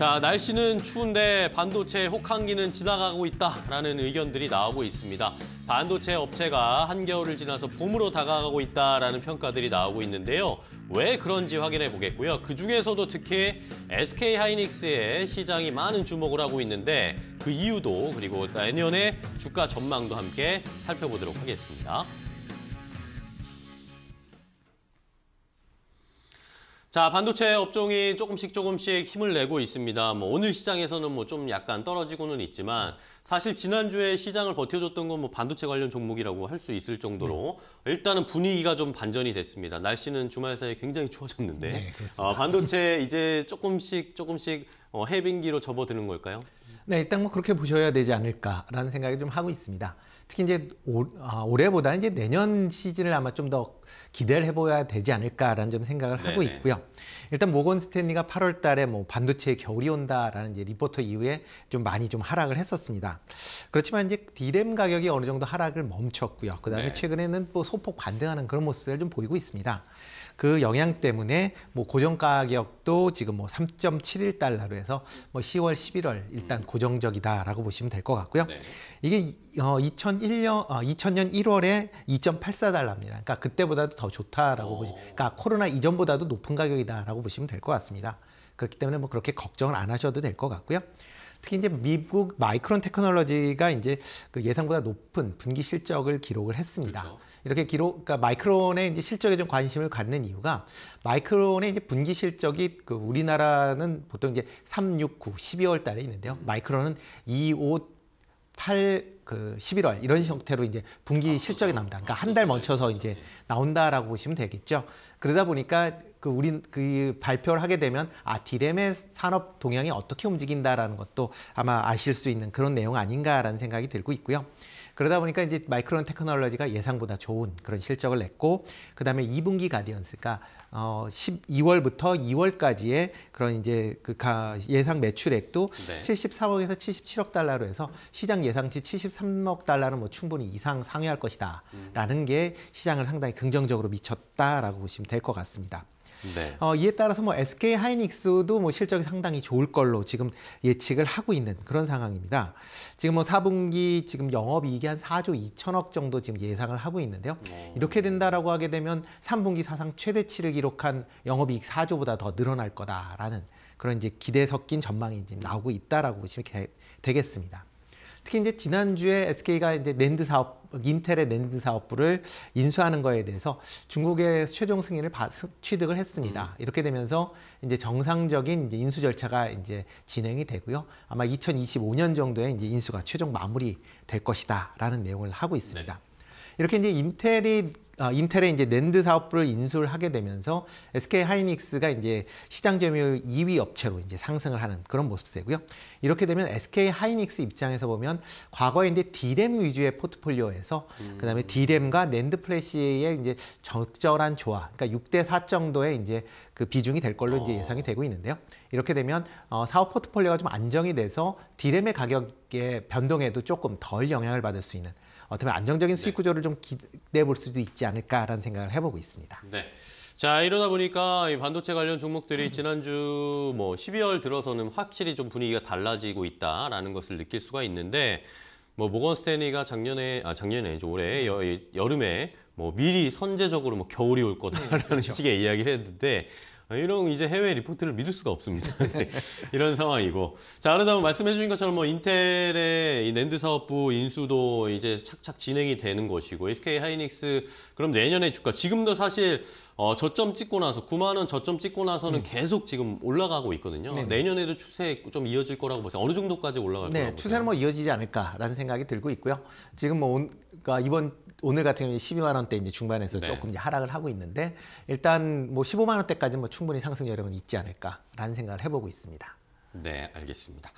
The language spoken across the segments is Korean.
자, 날씨는 추운데 반도체 혹한기는 지나가고 있다라는 의견들이 나오고 있습니다. 반도체 업체가 한겨울을 지나서 봄으로 다가가고 있다라는 평가들이 나오고 있는데요. 왜 그런지 확인해 보겠고요. 그중에서도 특히 SK 하이닉스의 시장이 많은 주목을 하고 있는데 그 이유도 그리고 내년의 주가 전망도 함께 살펴보도록 하겠습니다. 자, 반도체 업종이 조금씩 조금씩 힘을 내고 있습니다. 뭐 오늘 시장에서는 뭐 좀 약간 떨어지고는 있지만 사실 지난주에 시장을 버텨줬던 건 뭐 반도체 관련 종목이라고 할 수 있을 정도로 네. 일단은 분위기가 좀 반전이 됐습니다. 날씨는 주말 사이에 굉장히 추워졌는데 네, 어, 반도체 이제 조금씩 조금씩 어, 해빙기로 접어드는 걸까요? 네, 일단 뭐 그렇게 보셔야 되지 않을까라는 생각을좀 하고 있습니다. 특히 이제 올, 아, 올해보다는 이제 내년 시즌을 아마 좀 더 기대를 해봐야 되지 않을까라는 좀 생각을 네네. 하고 있고요. 일단 모건 스탠리가 8월 달에 뭐 반도체의 겨울이 온다라는 이제 리포터 이후에 좀 많이 좀 하락을 했었습니다. 그렇지만 이제 디램 가격이 어느 정도 하락을 멈췄고요. 그 다음에 네. 최근에는 또 소폭 반등하는 그런 모습들을 좀 보이고 있습니다. 그 영향 때문에 뭐 고정 가격도 지금 뭐 3.71달러로 해서 뭐 10월, 11월 일단 음. 고정적이다라고 보시면 될 것 같고요. 네. 이게 어 2001년 어 2000년 1월에 2.84달러입니다. 그러니까 그때보다도 더 좋다라고 어. 보시. 그러니까 코로나 이전보다도 높은 가격이다라고 보시면 될 것 같습니다. 그렇기 때문에 뭐 그렇게 걱정을 안 하셔도 될 것 같고요. 특히 이제 미국 마이크론 테크놀로지가 이제 그 예상보다 높은 분기 실적을 기록을 했습니다. 그렇죠. 이렇게 기록, 그러니까 마이크론에 이제 실적에 좀 관심을 갖는 이유가 마이크론의 이제 분기 실적이 그 우리나라는 보통 이제 3, 6, 9, 12월 달에 있는데요. 음. 마이크론은 2, 5, 8, 그 11월 이런 형태로 이제 분기 아, 실적이 나온다. 그렇죠. 그러니까 아, 한달멈춰서 이제 예. 나온다라고 보시면 되겠죠. 그러다 보니까 그우리그 그 발표를 하게 되면 아 디램의 산업 동향이 어떻게 움직인다라는 것도 아마 아실 수 있는 그런 내용 아닌가라는 생각이 들고 있고요. 그러다 보니까 이제 마이크론 테크놀로지가 예상보다 좋은 그런 실적을 냈고 그다음에 2분기 가디언스가 어 12월부터 2월까지의 그런 이제 그 가, 예상 매출액도 네. 73억에서 77억 달러로 해서 시장 예상치 73억 달러는 뭐 충분히 이상 상회할 것이다라는 게 시장을 상당히 긍정적으로 미쳤다라고 보시면 될 것 같습니다. 네. 어, 이에 따라서 뭐 SK 하이닉스도 뭐 실적이 상당히 좋을 걸로 지금 예측을 하고 있는 그런 상황입니다. 지금 뭐 4분기 지금 영업이익이 한 4조 2천억 정도 지금 예상을 하고 있는데요. 오. 네. 이렇게 된다라고 하게 되면 3분기 사상 최대치를 기록한 영업이익 4조보다 더 늘어날 거다라는 그런 이제 기대 섞인 전망이 지금 나오고 있다라고 보시면 되겠습니다. 특히 이제 지난주에 SK가 이제 낸드 사업 인텔의 랜드 사업부를 인수하는 거에 대해서 중국의 최종 승인을 바, 취득을 했습니다. 음. 이렇게 되면서 이제 정상적인 이제 인수 절차가 이제 진행이 되고요. 아마 2025년 정도에 이제 인수가 최종 마무리 될 것이다라는 내용을 하고 있습니다. 네. 이렇게 이제 인텔이 아, 인텔의 이제 낸드 사업부를 인수를 하게 되면서 SK 하이닉스가 이제 시장 점유율 2위 업체로 이제 상승을 하는 그런 모습이고요. 이렇게 되면 SK 하이닉스 입장에서 보면 과거에 이제 D램 위주의 포트폴리오에서 음. 그다음에 디램과 낸드 플래시의 이제 적절한 조화, 그러니까 6대 4 정도의 이제 그 비중이 될 걸로 어. 이제 예상이 되고 있는데요. 이렇게 되면 어, 사업 포트폴리오가 좀 안정이 돼서 디램의 가격의 변동에도 조금 덜 영향을 받을 수 있는 어, 어떻게 보면 안정적인 수익 네. 구조를 좀 기대해 볼 수도 있지 않을까. 않을까라는 생각을 해보고 있습니다. 네. 자 이러다 보니까 반도체 관련 종목들이 지난주 뭐 12월 들어서는 확실히 좀 분위기가 달라지고 있다라는 것을 느낄 수가 있는데 뭐 모건 스탠리가 작년에 아 작년에 올해 여, 여름에 뭐 미리 선제적으로 뭐 겨울이 올 거다라는 그렇죠. 식의 이야기를 했는데 이런 이제 해외 리포트를 믿을 수가 없습니다. 네, 이런 상황이고. 자, 그러다 말씀해 주신 것처럼 뭐 인텔의 이 랜드 사업부 인수도 이제 착착 진행이 되는 것이고 SK 하이닉스 그럼 내년에 주가 지금도 사실 어, 저점 찍고 나서 9만 원 저점 찍고 나서는 네. 계속 지금 올라가고 있거든요. 네네. 내년에도 추세 좀 이어질 거라고 보세요. 어느 정도까지 올라갈 네, 거라고 추세는 보세요? 뭐 이어지지 않을까라는 생각이 들고 있고요. 지금 뭐 온, 그러니까 이번 오늘 같은 경우는 12만 원대 이제 중반에서 네. 조금 이제 하락을 하고 있는데 일단 뭐 15만 원대까지 는뭐 충분히 상승 여력은 있지 않을까라는 생각을 해보고 있습니다. 네, 알겠습니다.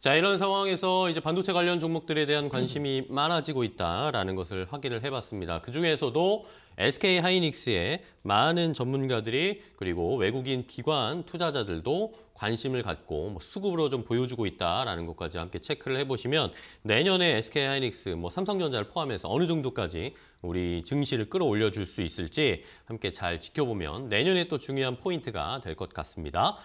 자, 이런 상황에서 이제 반도체 관련 종목들에 대한 관심이 많아지고 있다라는 것을 확인을 해봤습니다. 그 중에서도 SK 하이닉스에 많은 전문가들이 그리고 외국인 기관 투자자들도 관심을 갖고 뭐 수급으로 좀 보여주고 있다라는 것까지 함께 체크를 해보시면 내년에 SK 하이닉스, 뭐 삼성전자를 포함해서 어느 정도까지 우리 증시를 끌어올려 줄 수 있을지 함께 잘 지켜보면 내년에 또 중요한 포인트가 될 것 같습니다.